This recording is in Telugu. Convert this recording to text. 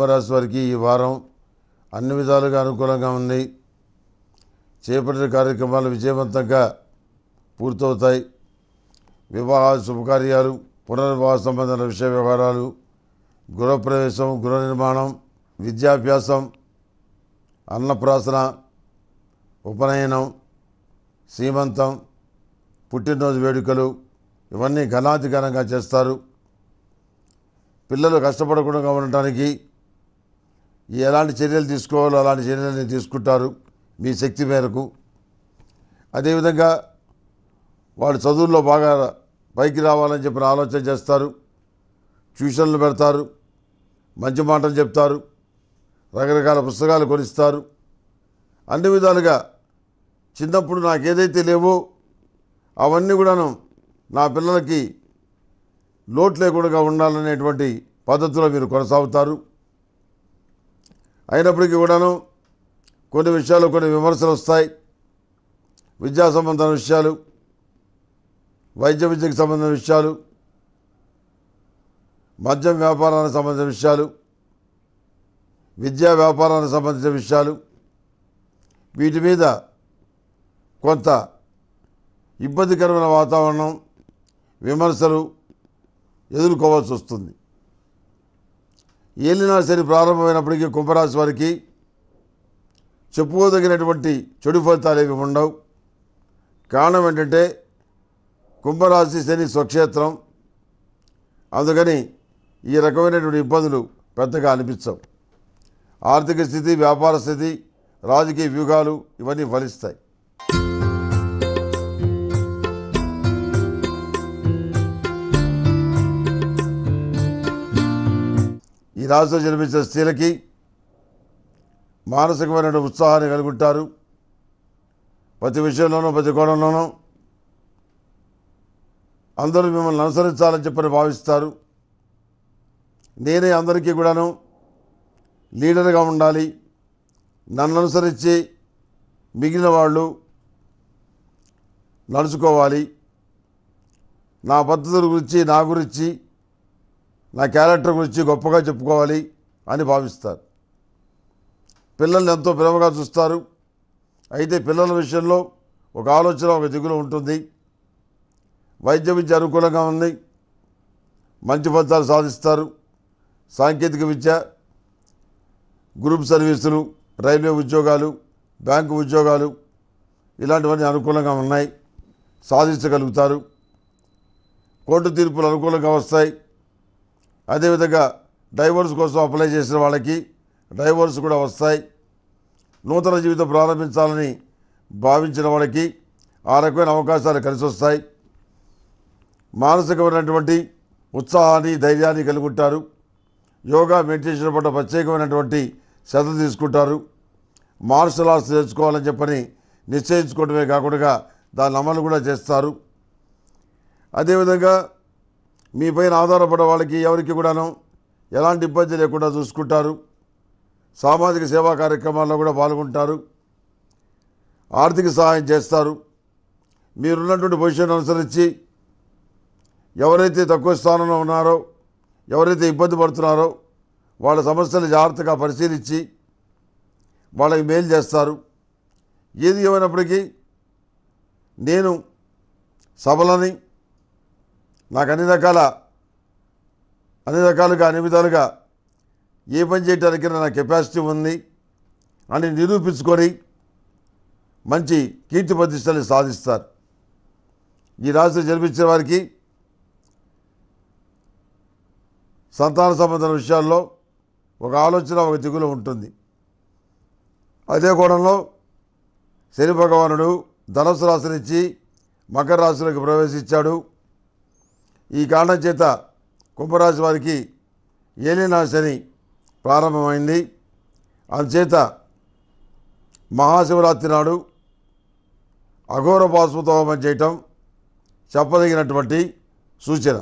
కుంభరాశి వారికి ఈ వారం అన్ని విధాలుగా అనుకూలంగా ఉంది చేపట్టిన కార్యక్రమాలు విజయవంతంగా పూర్తవుతాయి వివాహ శుభకార్యాలు పునర్వివాహ సంబంధించిన విషయ వ్యవహారాలు గృహప్రవేశం గృహ నిర్మాణం విద్యాభ్యాసం అన్నప్రాసన ఉపనయనం సీమంతం పుట్టినరోజు వేడుకలు ఇవన్నీ ఘనాధికారంగా చేస్తారు పిల్లలు కష్టపడకుండా ఉండటానికి ఎలాంటి చర్యలు తీసుకోవాలో అలాంటి చర్యలని తీసుకుంటారు మీ శక్తి మేరకు అదేవిధంగా వాళ్ళు చదువుల్లో బాగా పైకి రావాలని చెప్పిన ఆలోచన చేస్తారు ట్యూషన్లు పెడతారు మంచి మాటలు చెప్తారు రకరకాల పుస్తకాలు కొనిస్తారు అన్ని విధాలుగా చిన్నప్పుడు నాకు ఏదైతే లేవో అవన్నీ కూడాను నా పిల్లలకి లోటు లేకుండా ఉండాలనేటువంటి పద్ధతిలో మీరు కొనసాగుతారు అయినప్పటికీ కూడాను కొన్ని విషయాలు కొన్ని విమర్శలు వస్తాయి విద్యా సంబంధమైన విషయాలు వైద్య విద్యకు సంబంధించిన విషయాలు మద్యం వ్యాపారానికి సంబంధించిన విషయాలు విద్యా వ్యాపారానికి సంబంధించిన విషయాలు వీటి మీద కొంత ఇబ్బందికరమైన వాతావరణం విమర్శలు ఎదుర్కోవాల్సి వస్తుంది ఏలినాడు శని ప్రారంభమైనప్పటికీ కుంభరాశి వారికి చెప్పుకోదగినటువంటి చెడు ఫలితాలు ఏమి ఉండవు కారణం ఏంటంటే కుంభరాశి శని స్వక్షేత్రం అందుకని ఈ రకమైనటువంటి ఇబ్బందులు పెద్దగా అనిపించవు ఆర్థిక స్థితి వ్యాపార స్థితి రాజకీయ వ్యూహాలు ఇవన్నీ ఫలిస్తాయి రాశిలో జన్మించిన స్త్రీలకి మానసికమైన ఉత్సాహాన్ని కలుగుంటారు ప్రతి విషయంలోనూ ప్రతి కోణంలోనూ అందరూ మిమ్మల్ని అనుసరించాలని చెప్పని భావిస్తారు నేనే అందరికీ కూడాను లీడర్గా ఉండాలి నన్ను అనుసరించి మిగిలిన వాళ్ళు నడుచుకోవాలి నా పద్ధతుల గురించి నా గురించి నా క్యారెక్టర్ గురించి గొప్పగా చెప్పుకోవాలి అని భావిస్తారు పిల్లల్ని ఎంతో ప్రేమగా చూస్తారు అయితే పిల్లల విషయంలో ఒక ఆలోచన ఒక దిగులు ఉంటుంది వైద్య విద్య అనుకూలంగా ఉంది మంచి ఫలితాలు సాధిస్తారు సాంకేతిక విద్య గ్రూప్ సర్వీసులు రైల్వే ఉద్యోగాలు బ్యాంకు ఉద్యోగాలు ఇలాంటివన్నీ అనుకూలంగా ఉన్నాయి సాధించగలుగుతారు కోర్టు తీర్పులు అనుకూలంగా వస్తాయి అదేవిధంగా డైవోర్స్ కోసం అప్లై చేసిన వాళ్ళకి డైవోర్స్ కూడా వస్తాయి నూతన జీవితం ప్రారంభించాలని భావించిన వాళ్ళకి ఆ రకమైన అవకాశాలు కలిసి వస్తాయి మానసికమైనటువంటి ఉత్సాహాన్ని ధైర్యాన్ని కలిగి ఉంటారు యోగా మెడిటేషన్ పట్ల ప్రత్యేకమైనటువంటి శ్రద్ధ తీసుకుంటారు మార్షల్ ఆర్ట్స్ నేర్చుకోవాలని చెప్పని నిశ్చయించుకోవడమే కాకుండా దాని అమలు కూడా చేస్తారు అదేవిధంగా మీపైన ఆధారపడే వాళ్ళకి ఎవరికి కూడాను ఎలాంటి ఇబ్బంది లేకుండా చూసుకుంటారు సామాజిక సేవా కార్యక్రమాల్లో కూడా పాల్గొంటారు ఆర్థిక సహాయం చేస్తారు మీరున్నటువంటి పొజిషన్ అనుసరించి ఎవరైతే తక్కువ స్థానంలో ఉన్నారో ఎవరైతే ఇబ్బంది పడుతున్నారో వాళ్ళ సమస్యలు జాగ్రత్తగా పరిశీలించి వాళ్ళకి మేలు చేస్తారు ఏది ఏమైనప్పటికీ నేను సభలని నాకు అన్ని రకాల అన్ని రకాలుగా అన్ని విధాలుగా ఏ పని చేయడానికి నా కెపాసిటీ ఉంది అని నిరూపించుకొని మంచి కీర్తి ప్రతిష్టాన్ని సాధిస్తారు ఈ రాశి జన్మించిన వారికి సంతాన సంబంధం విషయాల్లో ఒక ఆలోచన ఒక దిగులు ఉంటుంది అదే కోణంలో శని భగవానుడు ధనస్సు రాశినిచ్చి మకర రాశిలోకి ప్రవేశించాడు ఈ కారణం చేత కుంభరాశి వారికి ఏలినాశని ప్రారంభమైంది అందుచేత మహాశివరాత్రి నాడు అఘోర పాశుపతోమం చేయటం చెప్పదగినటువంటి సూచన